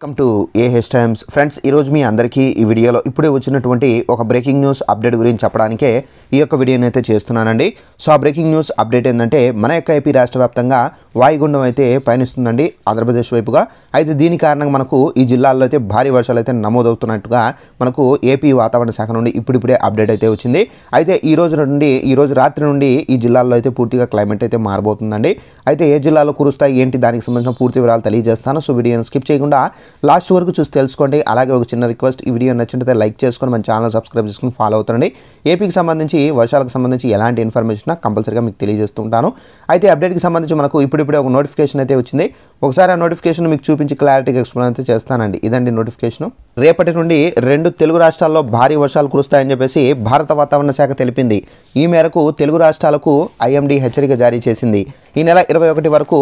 welcome to AH times friends ఈరోజు మీ అందరికీ ఈ వీడియోలో ఇప్పుడే వచ్చినటువంటి ఒక బ్రేకింగ్ న్యూస్ అప్డేట్ గురించి చెప్పడానికే ఈ యొక్క వీడియోని అయితే చేస్తున్నానండి సో ఆ బ్రేకింగ్ న్యూస్ అప్డేట్ ఏంటంటే మన యొక్క ఏపీ రాష్ట్ర వ్యాప్తంగా వాయుగుండం అయితే పయనిస్తుందండి ఆంధ్రప్రదేశ్ వైపుగా అయితే దీని కారణంగా మనకు ఈ జిల్లాల్లో అయితే భారీ వర్షాలు అయితే నమోదవుతున్నట్టుగా మనకు ఏపీ వాతావరణ శాఖ నుండి ఇప్పుడిప్పుడే అప్డేట్ అయితే వచ్చింది అయితే ఈ రోజు నుండి ఈ రోజు రాత్రి నుండి ఈ జిల్లాల్లో అయితే పూర్తిగా క్లైమేట్ అయితే మారబోతుందండి అయితే ఏ జిల్లాలో కురుస్తాయి ఏంటి దానికి సంబంధించిన పూర్తి వివరాలు తెలియజేస్తాను సో వీడియోని స్కిప్ చేయకుండా లాస్ట్ వరకు చూసి తెలుసుకోండి అలాగే ఒక చిన్న రిక్వెస్ట్ ఈ వీడియో నచ్చినట్టు లైక్ చేసుకొని మన ఛానల్ సబ్స్క్రైబ్ చేసుకుని ఫాలో అవుతుండండి ఏపీకి సంబంధించి వర్షాలకు సంబంధించి ఎలాంటి ఇన్ఫర్మేషన్ కంపల్సరీగా మీకు తెలియజేస్తుంటాను అయితే అప్డేట్కి సంబంధించి మనకు ఇప్పుడిప్పుడే ఒక నోటిఫికేషన్ అయితే వచ్చింది ఒకసారి ఆ నోటిఫికేషన్ మీకు చూపించి క్లారిటీగా ఎక్స్ప్లెయిన్ అయితే చేస్తానండి ఇదండి నోటిఫికేషన్ రేపటి నుండి రెండు తెలుగు రాష్ట్రాల్లో భారీ వర్షాలు కురుస్తాయని చెప్పేసి భారత వాతావరణ శాఖ తెలిపింది ఈ మేరకు తెలుగు రాష్ట్రాలకు ఐఎండీ హెచ్చరిక జారీ చేసింది ఈ నెల ఇరవై ఒకటి వరకు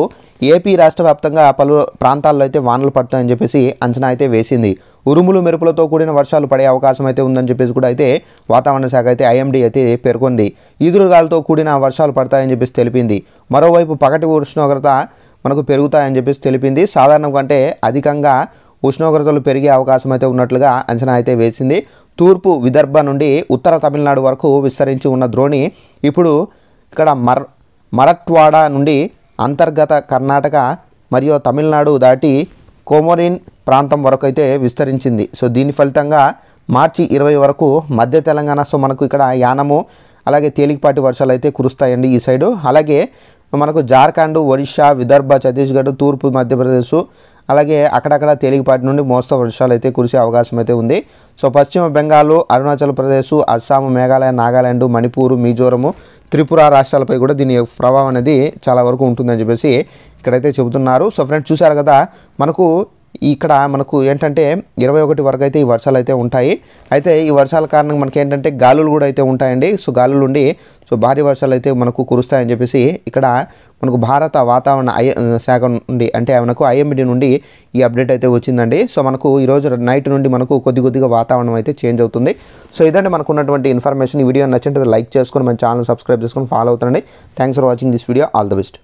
ఏపీ రాష్ట్ర వ్యాప్తంగా పలు ప్రాంతాల్లో అయితే వానలు పడతాయని చెప్పేసి అంచనా అయితే వేసింది ఉరుములు మెరుపులతో కూడిన వర్షాలు పడే అవకాశం అయితే ఉందని చెప్పేసి కూడా అయితే వాతావరణ శాఖ అయితే ఐఎండీ అయితే పేర్కొంది ఈదురుగాలతో కూడిన వర్షాలు పడతాయని చెప్పేసి తెలిపింది మరోవైపు పగటి ఉష్ణోగ్రత మనకు పెరుగుతాయని చెప్పేసి తెలిపింది సాధారణం కంటే అధికంగా ఉష్ణోగ్రతలు పెరిగే అవకాశం అయితే ఉన్నట్లుగా అంచనా అయితే వేసింది తూర్పు విదర్భ నుండి ఉత్తర తమిళనాడు వరకు విస్తరించి ఉన్న ద్రోణి ఇప్పుడు ఇక్కడ మర మరట్వాడ నుండి అంతర్గత కర్ణాటక మరియు తమిళనాడు దాటి కోమోరిన్ ప్రాంతం వరకు అయితే విస్తరించింది సో దీని ఫలితంగా మార్చి ఇరవై వరకు మధ్య తెలంగాణ సో మనకు ఇక్కడ యానము అలాగే తేలికపాటి వర్షాలు అయితే కురుస్తాయండి ఈ సైడు అలాగే మనకు జార్ఖండ్ ఒడిషా విదర్భ ఛత్తీస్గఢ్ తూర్పు మధ్యప్రదేశ్ అలాగే అక్కడక్కడ తేలికపాటి నుండి మోస్త వర్షాలు అయితే కురిసే అవకాశం అయితే ఉంది సో పశ్చిమ బెంగాల్ అరుణాచల్ ప్రదేశ్ అస్సాం మేఘాలయ నాగాల్యాండ్ మణిపూర్ మిజోరము త్రిపుర రాష్ట్రాలపై కూడా దీని ప్రభావం అనేది చాలా వరకు ఉంటుందని చెప్పేసి ఇక్కడైతే చెబుతున్నారు సో ఫ్రెండ్స్ చూశారు కదా మనకు ఇక్కడ మనకు ఏంటంటే ఇరవై ఒకటి వరకు అయితే ఈ వర్షాలు అయితే ఉంటాయి అయితే ఈ వర్షాల కారణంగా మనకి ఏంటంటే గాలులు కూడా అయితే ఉంటాయండి సో గాలులు ఉండి సో భారీ వర్షాలు అయితే మనకు కురుస్తాయని చెప్పేసి ఇక్కడ మనకు భారత వాతావరణ ఐ శాఖ నుండి అంటే మనకు ఐఎంబిడి నుండి ఈ అప్డేట్ అయితే వచ్చిందండి సో మనకు ఈరోజు నైట్ నుండి మనకు కొద్ది కొద్దిగా వాతావరణం అయితే చేంజ్ అవుతుంది సో ఇదండి మనకు ఉన్నటువంటి ఇన్ఫర్మేషన్ ఈ వీడియో నచ్చినట్టు లైక్ చేసుకొని మన ఛానల్ సబ్స్క్రైబ్ చేసుకొని ఫాలో అవుతుందండి thanks for watching this video all the best